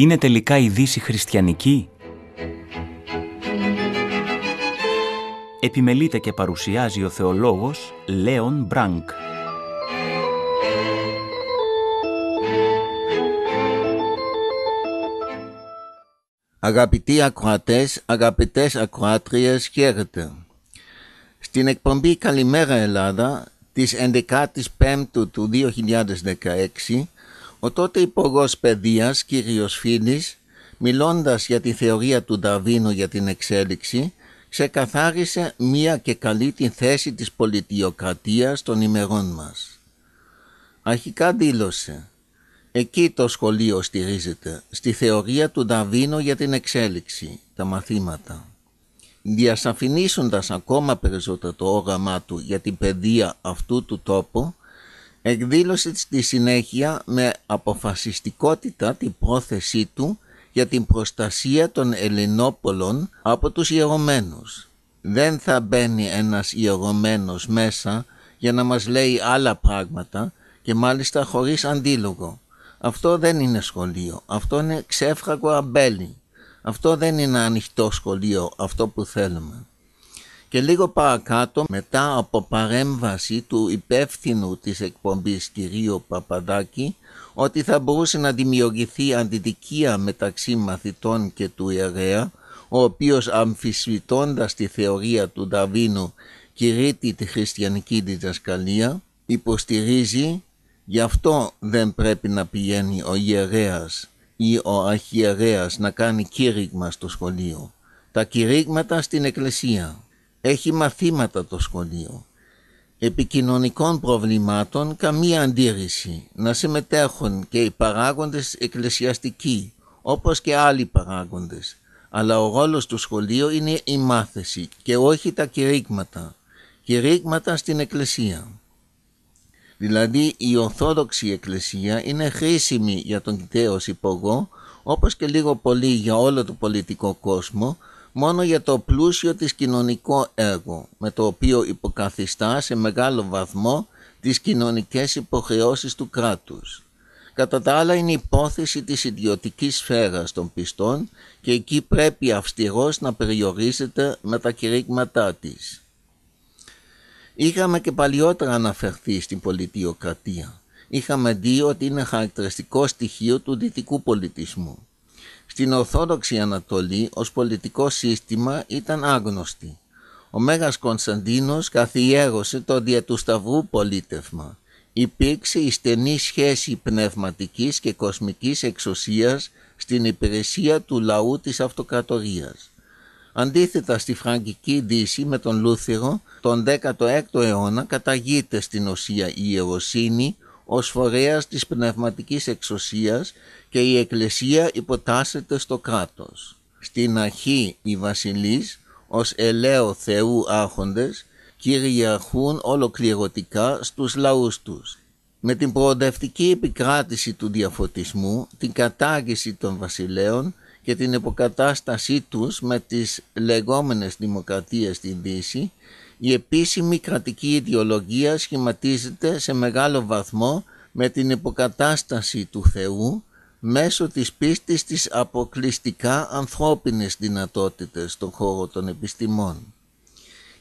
είναι τελικά η Δύση χριστιανική. Επιμελείται και παρουσιάζει ο θεολόγος Λέον Μπρανκ. Αγαπητοί ακροατές, αγαπητές ακροάτριες, χαίρετε. Στην εκπομπή «Καλημέρα Ελλάδα» της 11ης Πέμπτου του 2016 ο τότε υπογός παιδείας, κύριος Φίλη, μιλώντας για τη θεωρία του Νταβίνου για την εξέλιξη, ξεκαθάρισε μία και καλή τη θέση της πολιτιοκρατίας των ημερών μας. Αρχικά δήλωσε «Εκεί το σχολείο στηρίζεται, στη θεωρία του Νταβίνου για την εξέλιξη, τα μαθήματα». Διασαφηνίσοντας ακόμα περισσότερο το όραμά του για την παιδεία αυτού του τόπου, εκδήλωσε στη συνέχεια με αποφασιστικότητα την πρόθεσή του για την προστασία των Ελληνόπολων από τους ιερωμένους. Δεν θα μπαίνει ένας ιερωμένος μέσα για να μας λέει άλλα πράγματα και μάλιστα χωρίς αντίλογο. Αυτό δεν είναι σχολείο, αυτό είναι ξέφραγο αμπέλι. Αυτό δεν είναι ανοιχτό σχολείο, αυτό που θέλουμε. Και λίγο παρακάτω, μετά από παρέμβαση του υπεύθυνου της εκπομπής κυρίου Παπαδάκη, ότι θα μπορούσε να δημιουργηθεί αντιδικία μεταξύ μαθητών και του ιερέα, ο οποίος αμφισβητώντας τη θεωρία του Νταβίνου κηρύττει τη χριστιανική διδασκαλία, υποστηρίζει γι' αυτό δεν πρέπει να πηγαίνει ο ιερέας ή ο αρχιερέας να κάνει κήρυγμα στο σχολείο. Τα κηρύγματα στην εκκλησία. Έχει μαθήματα το σχολείο. Επικοινωνικών προβλημάτων καμία αντίρρηση. Να συμμετέχουν και οι παράγοντες εκκλησιαστικοί, όπως και άλλοι παράγοντες. Αλλά ο ρόλος του σχολείου είναι η μάθηση και όχι τα κηρύγματα. Κηρύγματα στην εκκλησία. Δηλαδή η Ορθόδοξη Εκκλησία είναι χρήσιμη για τον κυταίος υπογό, όπως και λίγο πολύ για όλο το πολιτικό κόσμο, μόνο για το πλούσιο της κοινωνικό έργο, με το οποίο υποκαθιστά σε μεγάλο βαθμό τις κοινωνικές υποχρεώσεις του κράτους. Κατά τα άλλα είναι υπόθεση της ιδιωτικής σφαίρας των πιστών και εκεί πρέπει αυστηρός να περιορίζεται με τα κηρύγματά της. Είχαμε και παλιότερα αναφερθεί στην πολιτιοκρατία. Είχαμε δει ότι είναι χαρακτηριστικό στοιχείο του δυτικού πολιτισμού στην Ορθόδοξη Ανατολή ως πολιτικό σύστημα ήταν άγνωστη. Ο Μέγας Κωνσταντίνος καθιέρωσε το δια του Σταυρού πολίτευμα. Υπήρξε η στενή σχέση πνευματικής και κοσμικής εξουσίας στην υπηρεσία του λαού της αυτοκρατορίας. Αντίθετα στη Φραγκική Δύση με τον Λούθυρο, τον 16ο αιώνα καταγείται στην ουσία η ιεροσύνη ως φορέας της πνευματικής εξουσίας και η Εκκλησία υποτάσσεται στο κράτος. Στην αρχή οι βασιλείς ως ελαίο Θεού άρχοντες κυριαρχούν ολοκληρωτικά στους λαούς τους. Με την προοδευτική επικράτηση του διαφωτισμού, την κατάργηση των βασιλέων και την υποκατάστασή τους με τις λεγόμενες δημοκρατίες στη Δύση, η επίσημη κρατική ιδεολογία σχηματίζεται σε μεγάλο βαθμό με την υποκατάσταση του Θεού μέσω της πίστης της αποκλειστικά ανθρώπινες δυνατότητες στον χώρο των επιστημών.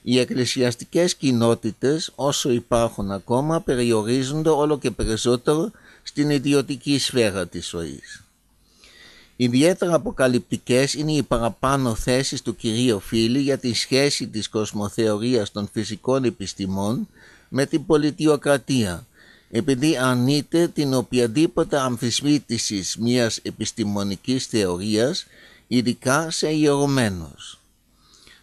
Οι εκκλησιαστικές κοινότητες όσο υπάρχουν ακόμα περιορίζονται όλο και περισσότερο στην ιδιωτική σφαίρα της ζωής. Ιδιαίτερα αποκαλυπτικές είναι οι παραπάνω θέσεις του κυρίου Φίλη για τη σχέση της κοσμοθεωρίας των φυσικών επιστημών με την πολιτιοκρατία, επειδή ανείται την οποιαδήποτε αμφισβήτησης μιας επιστημονικής θεωρίας, ειδικά σε ιερωμένους.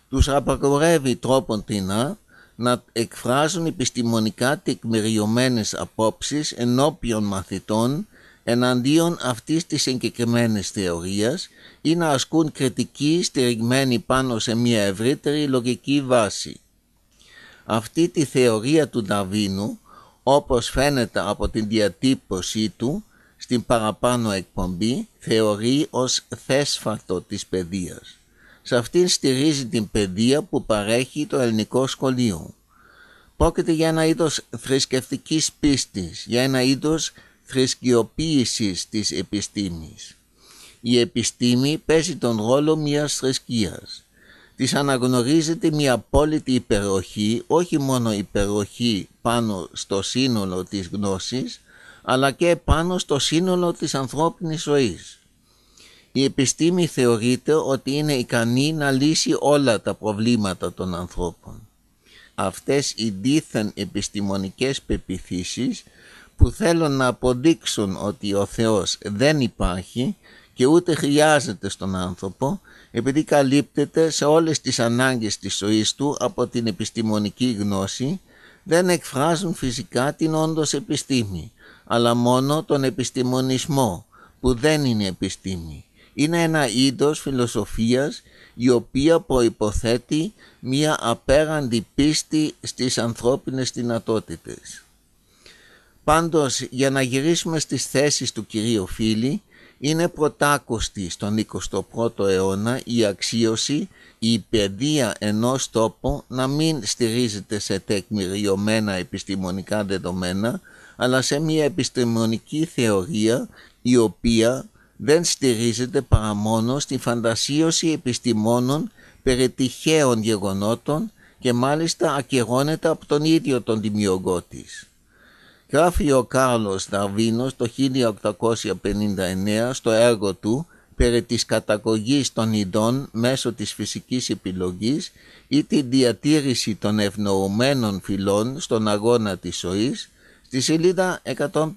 Τους απαγορεύει τρόπον τεινά να εκφράζουν επιστημονικά τεκμηριωμένες απόψεις ενώπιον μαθητών εναντίον αυτής της συγκεκριμένης θεωρίας ή να ασκούν κριτική στηριγμένη πάνω σε μια ευρύτερη λογική βάση. Αυτή τη θεωρία του Νταβίνου, όπως φαίνεται από την διατύπωσή του στην παραπάνω εκπομπή, θεωρεί ως θέσφατο της παιδείας. Σε αυτήν στηρίζει την παιδεία που παρέχει το ελληνικό σχολείο. Πρόκειται για ένα είδος θρησκευτικής πίστης, για ένα είδος θρησκειοποίησης της επιστήμης. Η επιστήμη παίζει τον ρόλο μιας θρησκείας. Της αναγνωρίζεται μια απόλυτη υπεροχή, όχι μόνο υπεροχή πάνω στο σύνολο της γνώσης, αλλά και πάνω στο σύνολο της ανθρώπινης ζωής. Η επιστήμη θεωρείται ότι είναι ικανή να λύσει όλα τα προβλήματα των ανθρώπων. Αυτές οι δίθεν επιστημονικές πεπιθήσεις που θέλουν να αποδείξουν ότι ο Θεός δεν υπάρχει και ούτε χρειάζεται στον άνθρωπο επειδή καλύπτεται σε όλες τις ανάγκες της ζωής του από την επιστημονική γνώση δεν εκφράζουν φυσικά την όντως επιστήμη αλλά μόνο τον επιστημονισμό που δεν είναι επιστήμη. Είναι ένα είδος φιλοσοφίας η οποία προϋποθέτει μία απέραντη πίστη στις ανθρώπινες δυνατότητες. Πάντως για να γυρίσουμε στις θέσεις του κυρίου Φίλη είναι πρωτάκοστη στον 21ο αιώνα η αξίωση, η παιδεία ενός τόπου να μην στηρίζεται σε τεκμηριωμένα επιστημονικά δεδομένα αλλά σε μια επιστημονική θεωρία η οποία δεν στηρίζεται παρά μόνο στη φαντασίωση επιστημόνων περί τυχαίων γεγονότων και μάλιστα ακυρώνεται από τον ίδιο τον δημιουργό της. Γράφει ο Κάρλος Ναρβίνος το 1859 στο έργο του περί της κατακογής των ειδών μέσω της φυσικής επιλογής ή τη διατήρηση των ευνοωμένων φυλών στον αγώνα της ζωής στη σελίδα 155.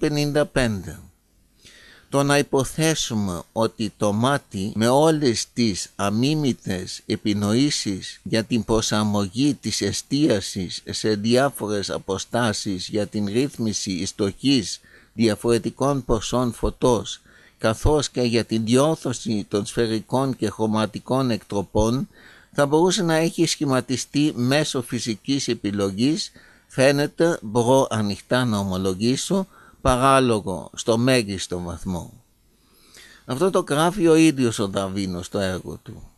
Το να υποθέσουμε ότι το μάτι με όλες τις αμίμητες επινοήσεις για την προσαρμογή της εστίασης σε διάφορες αποστάσεις για την ρύθμιση ιστοχής διαφορετικών ποσών φωτός καθώς και για την διόρθωση των σφαιρικών και χρωματικών εκτροπών θα μπορούσε να έχει σχηματιστεί μέσω φυσικής επιλογής φαίνεται, μπορώ ανοιχτά να ομολογήσω, παράλογο στο μέγιστο βαθμό. Αυτό το γράφει ο ίδιος ο Δαβίνος στο έργο του.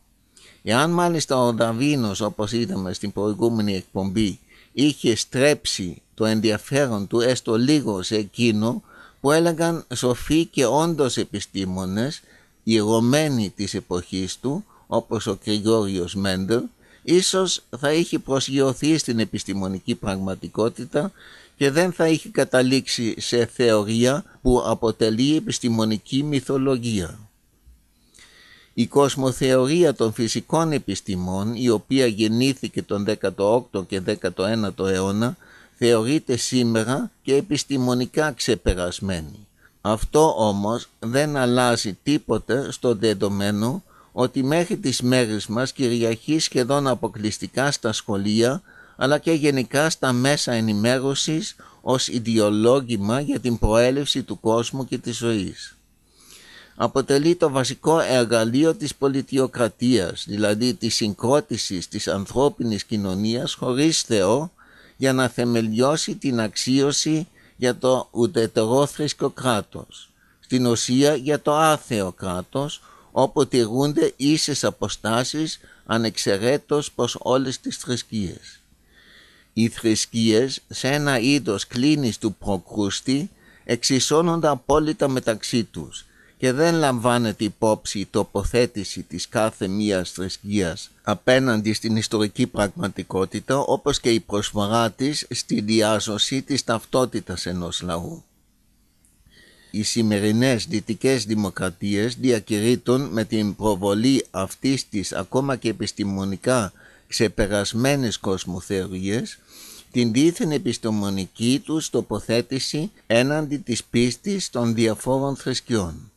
Εάν μάλιστα ο Δαβίνος όπως είδαμε στην προηγούμενη εκπομπή είχε στρέψει το ενδιαφέρον του έστω λίγο σε εκείνο που έλεγαν σοφοί και όντως επιστήμονες ηρωμένοι της εποχής του όπως ο Κρηγόριος Μέντερ ίσως θα είχε προσγειωθεί στην επιστημονική πραγματικότητα και δεν θα είχε καταλήξει σε θεωρία που αποτελεί επιστημονική μυθολογία. Η κοσμοθεωρία των φυσικών επιστημών, η οποία γεννήθηκε τον 18ο και 19ο αιώνα, θεωρείται σήμερα και επιστημονικά ξεπερασμένη. Αυτό όμως δεν αλλάζει τίποτε στο δεδομένο ότι μέχρι τις μέρες μας κυριαρχεί σχεδόν αποκλειστικά στα σχολεία αλλά και γενικά στα μέσα ενημέρωσης ως ιδιολόγημα για την προέλευση του κόσμου και της ζωής. Αποτελεί το βασικό εργαλείο της πολιτιοκρατίας, δηλαδή της συγκρότησης της ανθρώπινης κοινωνίας χωρίς Θεό για να θεμελιώσει την αξίωση για το ουδετερόθρησκο κράτος, στην ουσία για το άθεο κράτος, όπου τηρούνται ίσες αποστάσεις ανεξαιρέτως προς όλες τις θρησκείες. Οι θρησκείες σε ένα είδος κλίνης του προκρούστη εξισώνονται απόλυτα μεταξύ τους και δεν λαμβάνεται υπόψη η τοποθέτηση της κάθε μίας θρησκείας απέναντι στην ιστορική πραγματικότητα όπως και η προσφορά της στη διάσωση της ταυτότητας ενός λαού. Οι σημερινές δυτικές δημοκρατίες διακηρύττουν με την προβολή αυτής της ακόμα και επιστημονικά ξεπερασμένες κοσμοθεωρίες την δίθεν επιστημονική τους τοποθέτηση έναντι της πίστης των διαφόρων θρησκειών.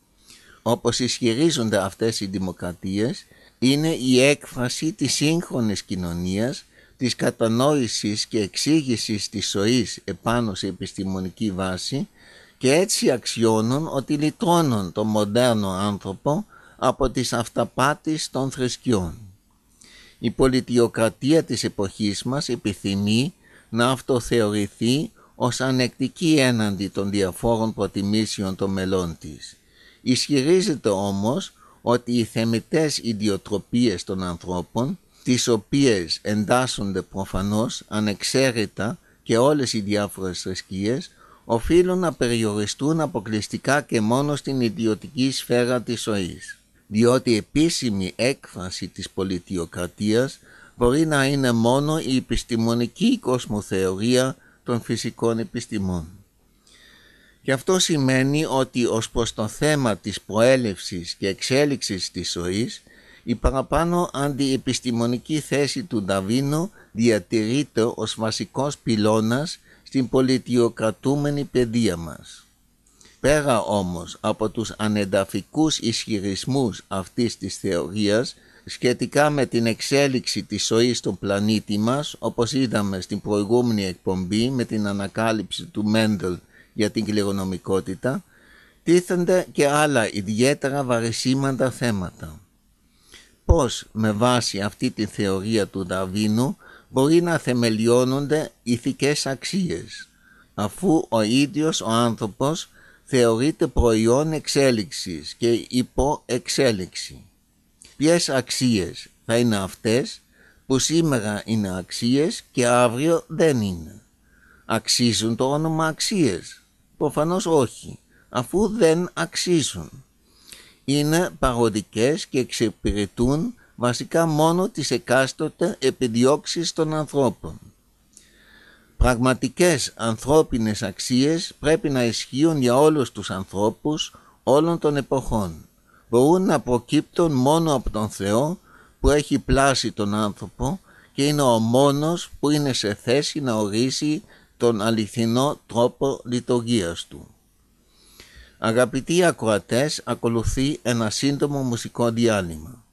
Όπως ισχυρίζονται αυτές οι δημοκρατίες, είναι η έκφραση της σύγχρονης κοινωνίας, της κατανόησης και εξήγησης της ζωής επάνω σε επιστημονική βάση και έτσι αξιώνουν ότι λυτρώνουν τον μοντέρνο άνθρωπο από τις αυταπάτης των θρησκειών. Η πολιτιοκρατία της εποχής μας επιθυμεί να αυτοθεωρηθεί ως ανεκτική έναντι των διαφόρων προτιμήσεων των μελών της. Ισχυρίζεται όμως ότι οι θεμητές ιδιοτροπίες των ανθρώπων, τις οποίες εντάσσονται προφανώς ανεξαίρετα και όλες οι διάφορες θρησκείες, οφείλουν να περιοριστούν αποκλειστικά και μόνο στην ιδιωτική σφαίρα της ζωής. Διότι επίσημη έκφραση της πολιτιοκρατίας μπορεί να είναι μόνο η επιστημονική κοσμοθεωρία των φυσικών επιστημών. Και αυτό σημαίνει ότι ως προς το θέμα της προέλευσης και εξέλιξης της ζωής, η παραπάνω αντιεπιστημονική θέση του Νταβίνο διατηρείται ως βασικός πυλώνας στην πολιτιοκρατούμενη παιδεία μας. Πέρα όμως από τους ανεδαφικούς ισχυρισμούς αυτής της θεωρίας, σχετικά με την εξέλιξη της ζωής στον πλανήτη μας, όπως είδαμε στην προηγούμενη εκπομπή με την ανακάλυψη του Μέντελ για την κληρονομικότητα, τίθενται και άλλα ιδιαίτερα βαρισίμαντα θέματα. Πώς με βάση αυτή τη θεωρία του Δαβίνου μπορεί να θεμελιώνονται ηθικές αξίες, αφού ο ίδιος ο άνθρωπος θεωρείται προϊόν εξέλιξης και υποεξέλιξη ποιες αξίες θα είναι αυτές που σήμερα είναι αξίες και αύριο δεν είναι. Αξίζουν το όνομα αξίες. Προφανώς όχι, αφού δεν αξίζουν. Είναι παγωτικές και εξυπηρετούν βασικά μόνο τις εκάστοτε επιδιώξεις των ανθρώπων. Πραγματικές ανθρώπινες αξίες πρέπει να ισχύουν για όλους τους ανθρώπους όλων των εποχών μπορούν να προκύπτουν μόνο από τον Θεό που έχει πλάσει τον άνθρωπο και είναι ο μόνος που είναι σε θέση να ορίσει τον αληθινό τρόπο λειτουργίας του. Αγαπητοί ακροατές, ακολουθεί ένα σύντομο μουσικό διάλειμμα.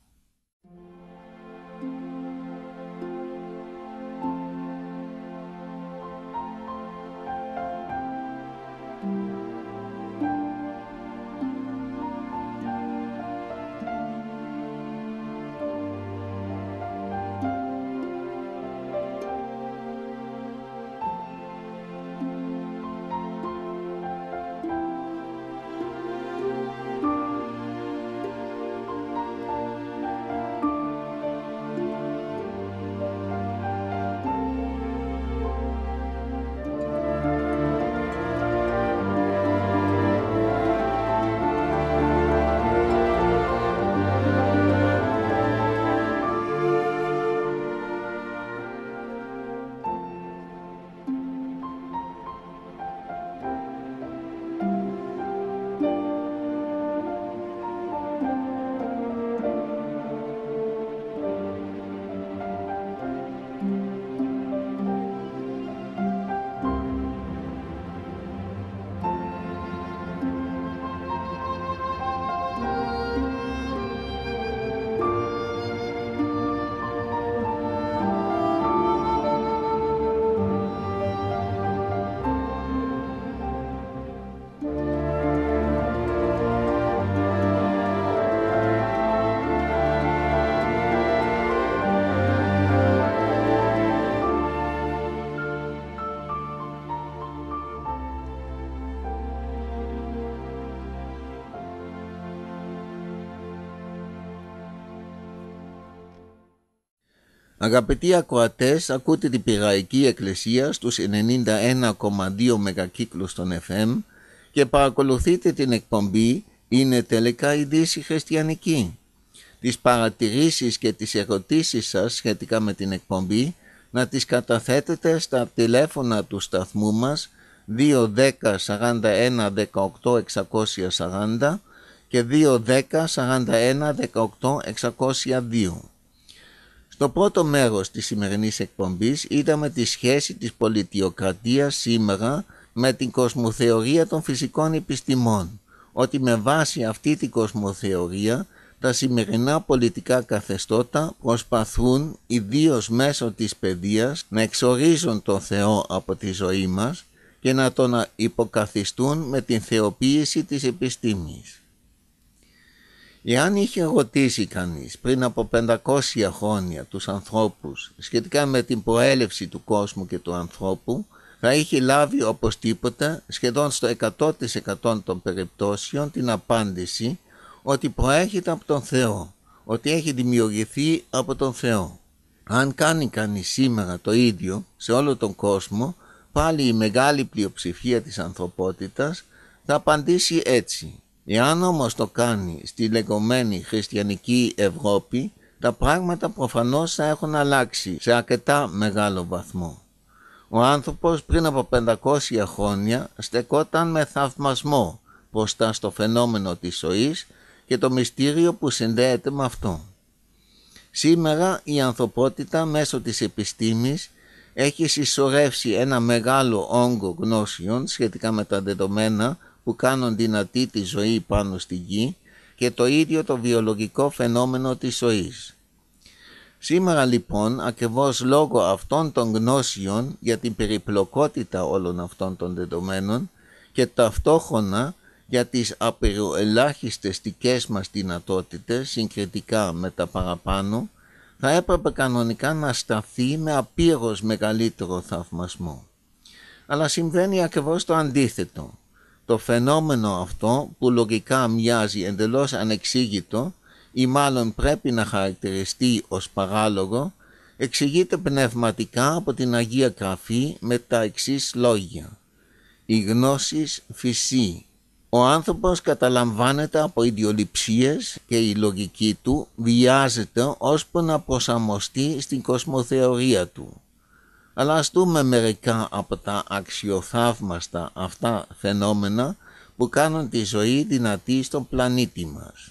Αγαπητοί ακροατές ακούτε την Πυραϊκή Εκκλησία στους 91,2 μεγακύκλους των FM και παρακολουθείτε την εκπομπή «Είναι τελικά η Δύση χριστιανική». Τις παρατηρήσεις και τις ερωτήσεις σας σχετικά με την εκπομπή να τις καταθέτετε στα τηλέφωνα του σταθμού μας 210 41 18 640 και 210 41 18 602. Το πρώτο μέρος της σημερινής εκπομπής με τη σχέση της πολιτιοκρατίας σήμερα με την κοσμοθεωρία των φυσικών επιστημών, ότι με βάση αυτή την κοσμοθεωρία τα σημερινά πολιτικά καθεστώτα προσπαθούν ιδίως μέσω της παιδείας να εξορίζουν τον Θεό από τη ζωή μας και να τον υποκαθιστούν με την θεοποίηση της επιστήμης. Εάν είχε ρωτήσει κανείς πριν από 500 χρόνια τους ανθρώπους σχετικά με την προέλευση του κόσμου και του ανθρώπου, θα είχε λάβει οπωσδήποτε σχεδόν στο 100% των περιπτώσεων την απάντηση ότι προέρχεται από τον Θεό, ότι έχει δημιουργηθεί από τον Θεό. Αν κάνει κανείς σήμερα το ίδιο σε όλο τον κόσμο, πάλι η μεγάλη πλειοψηφία της ανθρωπότητας θα απαντήσει έτσι. Εάν όμως το κάνει στη λεγόμενη χριστιανική Ευρώπη, τα πράγματα προφανώς θα έχουν αλλάξει σε αρκετά μεγάλο βαθμό. Ο άνθρωπος πριν από 500 χρόνια στεκόταν με θαυμασμό μπροστά στο φαινόμενο της ζωής και το μυστήριο που συνδέεται με αυτό. Σήμερα η ανθρωπότητα μέσω της επιστήμης έχει συσσωρεύσει ένα μεγάλο όγκο γνώσεων σχετικά με τα δεδομένα που κάνουν δυνατή τη ζωή πάνω στη γη και το ίδιο το βιολογικό φαινόμενο της ζωής. Σήμερα λοιπόν, ακριβώς λόγω αυτών των γνώσεων για την περιπλοκότητα όλων αυτών των δεδομένων και ταυτόχρονα για τις απεριοελάχιστες δικές μας δυνατότητες συγκριτικά με τα παραπάνω, θα έπρεπε κανονικά να σταθεί με απείρως μεγαλύτερο θαυμασμό. Αλλά συμβαίνει ακριβώς το αντίθετο το φαινόμενο αυτό που λογικά μοιάζει εντελώς ανεξήγητο ή μάλλον πρέπει να χαρακτηριστεί ως παράλογο εξηγείται πνευματικά από την Αγία γραφή με τα εξής λόγια. Η γνώση φυσή. Ο άνθρωπος καταλαμβάνεται από ιδιοληψίες και η λογική του βιάζεται ώσπου να προσαρμοστεί στην κοσμοθεωρία του αλλά ας δούμε μερικά από τα αξιοθαύμαστα αυτά φαινόμενα που κάνουν τη ζωή δυνατή στον πλανήτη μας.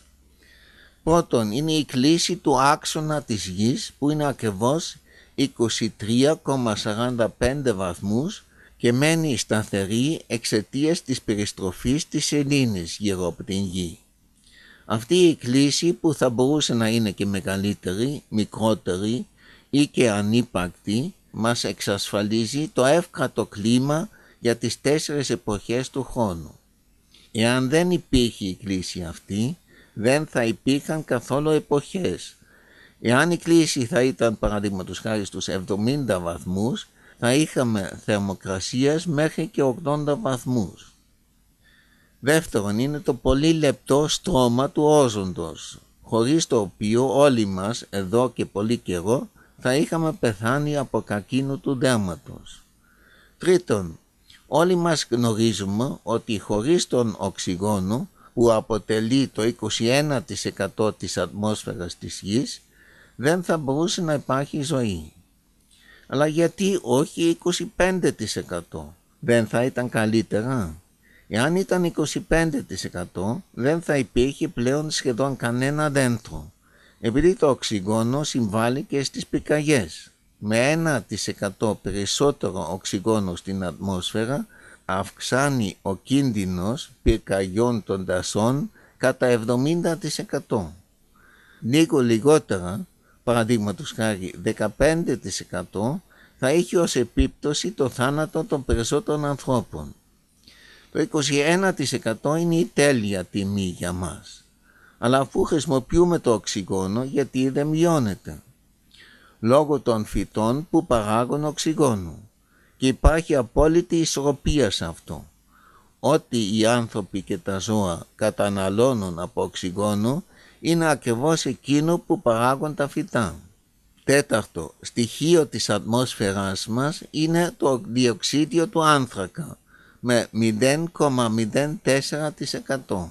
Πρώτον είναι η κλίση του άξονα της γης που είναι ακριβώς 23,45 βαθμούς και μένει σταθερή εξαιτίας της περιστροφής της σελήνης γύρω από την γη. Αυτή η κλίση που θα μπορούσε να είναι και μεγαλύτερη, μικρότερη ή και ανύπακτη μας εξασφαλίζει το εύκατο κλίμα για τις τέσσερις εποχές του χρόνου. Εάν δεν υπήρχε η κλίση αυτή, δεν θα υπήρχαν καθόλου εποχές. Εάν η κλίση θα ήταν παραδείγματος χάρη στους 70 βαθμούς, θα είχαμε θερμοκρασίες μέχρι και 80 βαθμούς. Δεύτερον είναι το πολύ λεπτό στρώμα του όζοντος, χωρίς το οποίο όλοι μας εδώ και πολύ καιρό θα είχαμε πεθάνει από κακίνου του δέρματος. Τρίτον, όλοι μας γνωρίζουμε ότι χωρίς τον οξυγόνο που αποτελεί το 21% της ατμόσφαιρας της γης δεν θα μπορούσε να υπάρχει ζωή. Αλλά γιατί όχι 25% δεν θα ήταν καλύτερα. Εάν ήταν 25% δεν θα υπήρχε πλέον σχεδόν κανένα δέντρο επειδή το οξυγόνο συμβάλλει και στις πυρκαγιές. Με 1% περισσότερο οξυγόνο στην ατμόσφαιρα αυξάνει ο κίνδυνος πυρκαγιών των δασών κατά 70%. Λίγο λιγότερα, παραδείγματος χάρη 15% θα είχε ως επίπτωση το θάνατο των περισσότερων ανθρώπων. Το 21% είναι η τέλεια τιμή για μας αλλά αφού χρησιμοποιούμε το οξυγόνο γιατί δεν μειώνεται λόγω των φυτών που παράγουν οξυγόνο και υπάρχει απόλυτη ισορροπία σε αυτό. Ό,τι οι άνθρωποι και τα ζώα καταναλώνουν από οξυγόνο είναι ακριβώς εκείνο που παράγουν τα φυτά. Τέταρτο, στοιχείο της ατμόσφαιράς μας είναι το διοξίδιο του άνθρακα με 0,04%.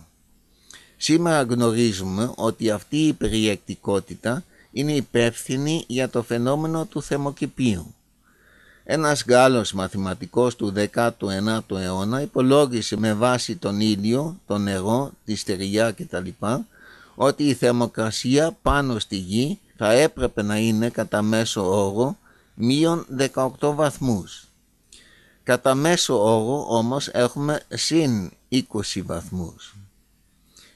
Σήμερα γνωρίζουμε ότι αυτή η περιεκτικότητα είναι υπεύθυνη για το φαινόμενο του θερμοκηπίου. Ένας Γάλλος μαθηματικός του 19ου αιώνα υπολόγισε με βάση τον ήλιο, το νερό, τη στεριά κτλ. ότι η θερμοκρασία πάνω στη γη θα έπρεπε να είναι κατά μέσο όρο μείον 18 βαθμούς. Κατά μέσο όρο όμως έχουμε συν 20 βαθμούς.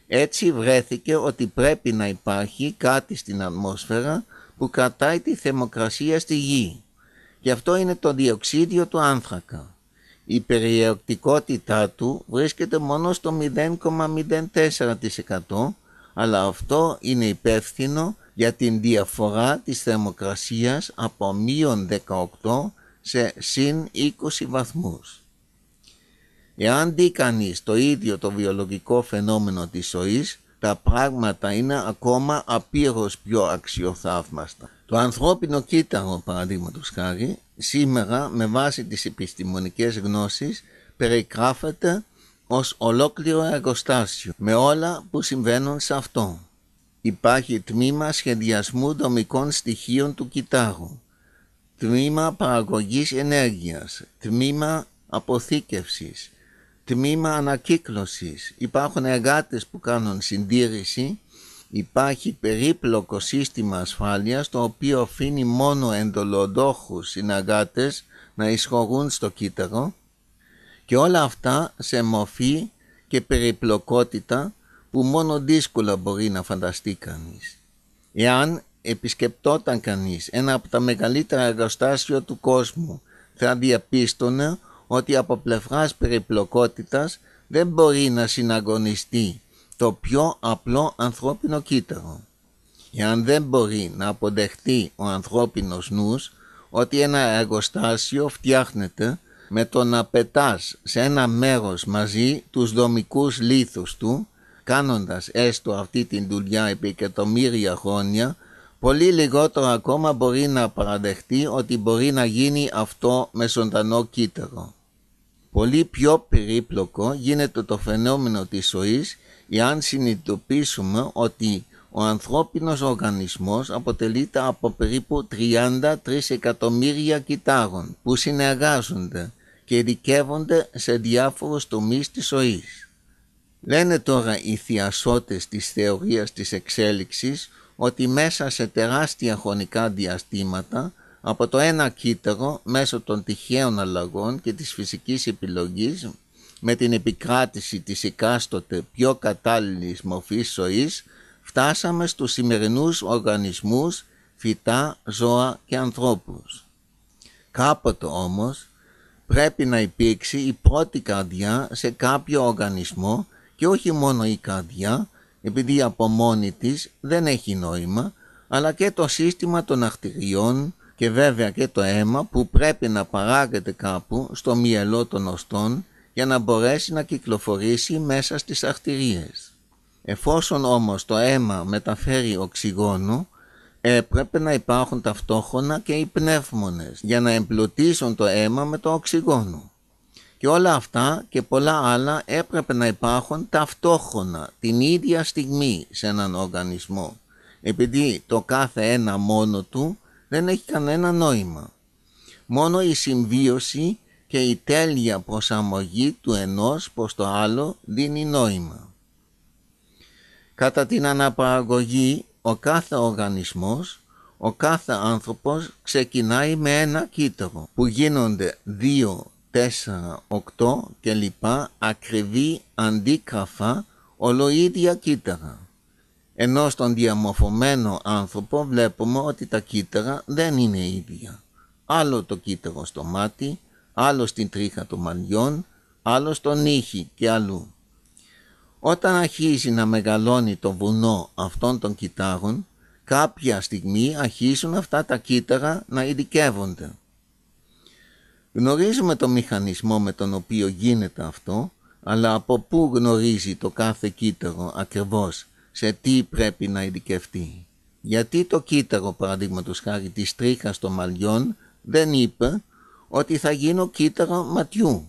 Έτσι βρέθηκε ότι πρέπει να υπάρχει κάτι στην ατμόσφαιρα που κρατάει τη θερμοκρασία στη γη. Γι' αυτό είναι το διοξίδιο του άνθρακα. Η περιεκτικότητά του βρίσκεται μόνο στο 0,04% αλλά αυτό είναι υπεύθυνο για την διαφορά της θερμοκρασίας από μείον 18 σε συν 20 βαθμούς. Εάν δει κανείς το ίδιο το βιολογικό φαινόμενο της ζωής τα πράγματα είναι ακόμα απείρως πιο αξιοθαύμαστα. Το ανθρώπινο κύτταρο, παραδείγματος χάρη, σήμερα με βάση τις επιστημονικές γνώσεις περιγράφεται ως ολόκληρο εργοστάσιο με όλα που συμβαίνουν σε αυτό. Υπάρχει τμήμα σχεδιασμού δομικών στοιχείων του κυτάρου, τμήμα παραγωγής ενέργειας, τμήμα αποθήκευσης, τμήμα ανακύκλωσης. Υπάρχουν εργάτες που κάνουν συντήρηση, υπάρχει περίπλοκο σύστημα ασφάλειας το οποίο αφήνει μόνο εντολοδόχους συνεργάτες να εισχωρούν στο κύτταρο και όλα αυτά σε μορφή και περιπλοκότητα που μόνο δύσκολα μπορεί να φανταστεί κανείς. Εάν επισκεπτόταν κανείς ένα από τα μεγαλύτερα εργοστάσια του κόσμου θα διαπίστωνε ότι από πλευράς περιπλοκότητας δεν μπορεί να συναγωνιστεί το πιο απλό ανθρώπινο κύτταρο. Εάν δεν μπορεί να αποδεχτεί ο ανθρώπινος νους ότι ένα εργοστάσιο φτιάχνεται με το να πετάς σε ένα μέρος μαζί τους δομικούς λίθους του, κάνοντας έστω αυτή την δουλειά επί εκατομμύρια χρόνια, πολύ λιγότερο ακόμα μπορεί να παραδεχτεί ότι μπορεί να γίνει αυτό με κύτταρο. Πολύ πιο περίπλοκο γίνεται το φαινόμενο της ζωής εάν συνειδητοποιήσουμε ότι ο ανθρώπινος οργανισμός αποτελείται από περίπου 33 εκατομμύρια κυτάρων που συνεργάζονται και ειδικεύονται σε διάφορους τομείς της ζωής. Λένε τώρα οι θειασότες της θεωρίας της εξέλιξης ότι μέσα σε τεράστια χρονικά διαστήματα από το ένα κύτταρο μέσω των τυχαίων αλλαγών και της φυσικής επιλογής με την επικράτηση της εκάστοτε πιο κατάλληλης μορφής ζωής φτάσαμε στους σημερινούς οργανισμούς, φυτά, ζώα και ανθρώπους. Κάποτε όμως πρέπει να υπήρξει η πρώτη καρδιά σε κάποιο οργανισμό και όχι μόνο η καρδιά, επειδή από μόνη της δεν έχει νόημα, αλλά και το σύστημα των αρτηριών, και βέβαια και το αίμα που πρέπει να παράγεται κάπου στο μυελό των οστών για να μπορέσει να κυκλοφορήσει μέσα στις αρτηρίες. Εφόσον όμως το αίμα μεταφέρει οξυγόνο, ε, έπρεπε να υπάρχουν ταυτόχρονα και οι πνεύμονες για να εμπλουτίσουν το αίμα με το οξυγόνο. Και όλα αυτά και πολλά άλλα έπρεπε να υπάρχουν ταυτόχρονα την ίδια στιγμή σε έναν οργανισμό, επειδή το κάθε ένα μόνο του δεν έχει κανένα νόημα. Μόνο η συμβίωση και η τέλεια προσαρμογή του ενός προς το άλλο δίνει νόημα. Κατά την αναπαραγωγή, ο κάθε οργανισμός, ο κάθε άνθρωπος ξεκινάει με ένα κύτταρο που γίνονται δύο, τέσσερα, οκτώ κλπ. ακριβή αντίκραφα ολοίδια κύτταρα. Ενώ στον διαμορφωμένο άνθρωπο βλέπουμε ότι τα κύτταρα δεν είναι ίδια. Άλλο το κύτταρο στο μάτι, άλλο στην τρίχα των μαλλιών, άλλο στον νύχι και αλλού. Όταν αρχίζει να μεγαλώνει το βουνό αυτών των κυτάρων, κάποια στιγμή αρχίζουν αυτά τα κύτταρα να ειδικεύονται. Γνωρίζουμε το μηχανισμό με τον οποίο γίνεται αυτό, αλλά από πού γνωρίζει το κάθε κύτταρο ακριβώς σε τι πρέπει να ειδικευτεί. Γιατί το κύτταρο παραδείγματος χάρη της Τρίχας των μαλλιών δεν είπε ότι θα γίνω κύτταρο ματιού.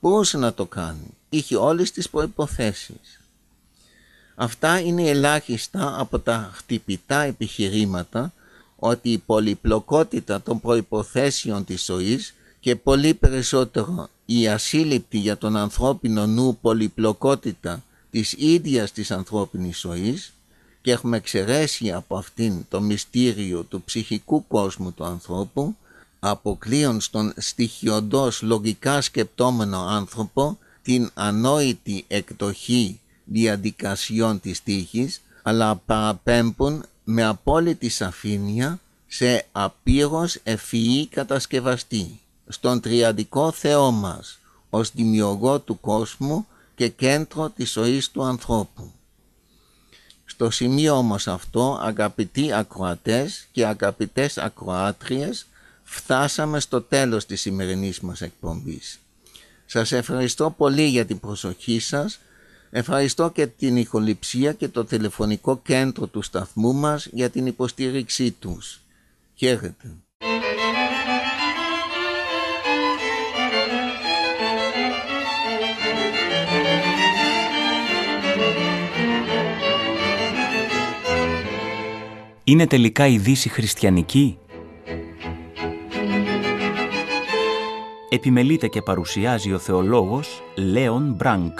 Μπορούσε να το κάνει. Είχε όλες τις προϋποθέσεις. Αυτά είναι ελάχιστα από τα χτυπητά επιχειρήματα ότι η πολυπλοκότητα των προϋποθέσεων της ζωής και πολύ περισσότερο η ασύλληπτη για τον ανθρώπινο νου πολυπλοκότητα της ίδιας της ανθρώπινης ζωής και έχουμε εξαιρέσει από αυτήν το μυστήριο του ψυχικού κόσμου του ανθρώπου αποκλείον στον στοιχειοντός λογικά σκεπτόμενο άνθρωπο την ανόητη εκτοχή διαδικασιών της τύχης αλλά παραπέμπουν με απόλυτη σαφήνεια σε απείρως ευφυή κατασκευαστή στον τριαντικό Θεό μας ως δημιουργό του κόσμου και κέντρο της ζωής του ανθρώπου. Στο σημείο όμως αυτό, αγαπητοί ακροατές και αγαπητές ακροάτριες, φτάσαμε στο τέλος της σημερινής μας εκπομπής. Σας ευχαριστώ πολύ για την προσοχή σας. Ευχαριστώ και την ηχοληψία και το τηλεφωνικό κέντρο του σταθμού μας για την υποστήριξή τους. Χαίρετε. είναι τελικά η Δύση χριστιανική. Επιμελείται και παρουσιάζει ο θεολόγος Λέον Μπρανκ.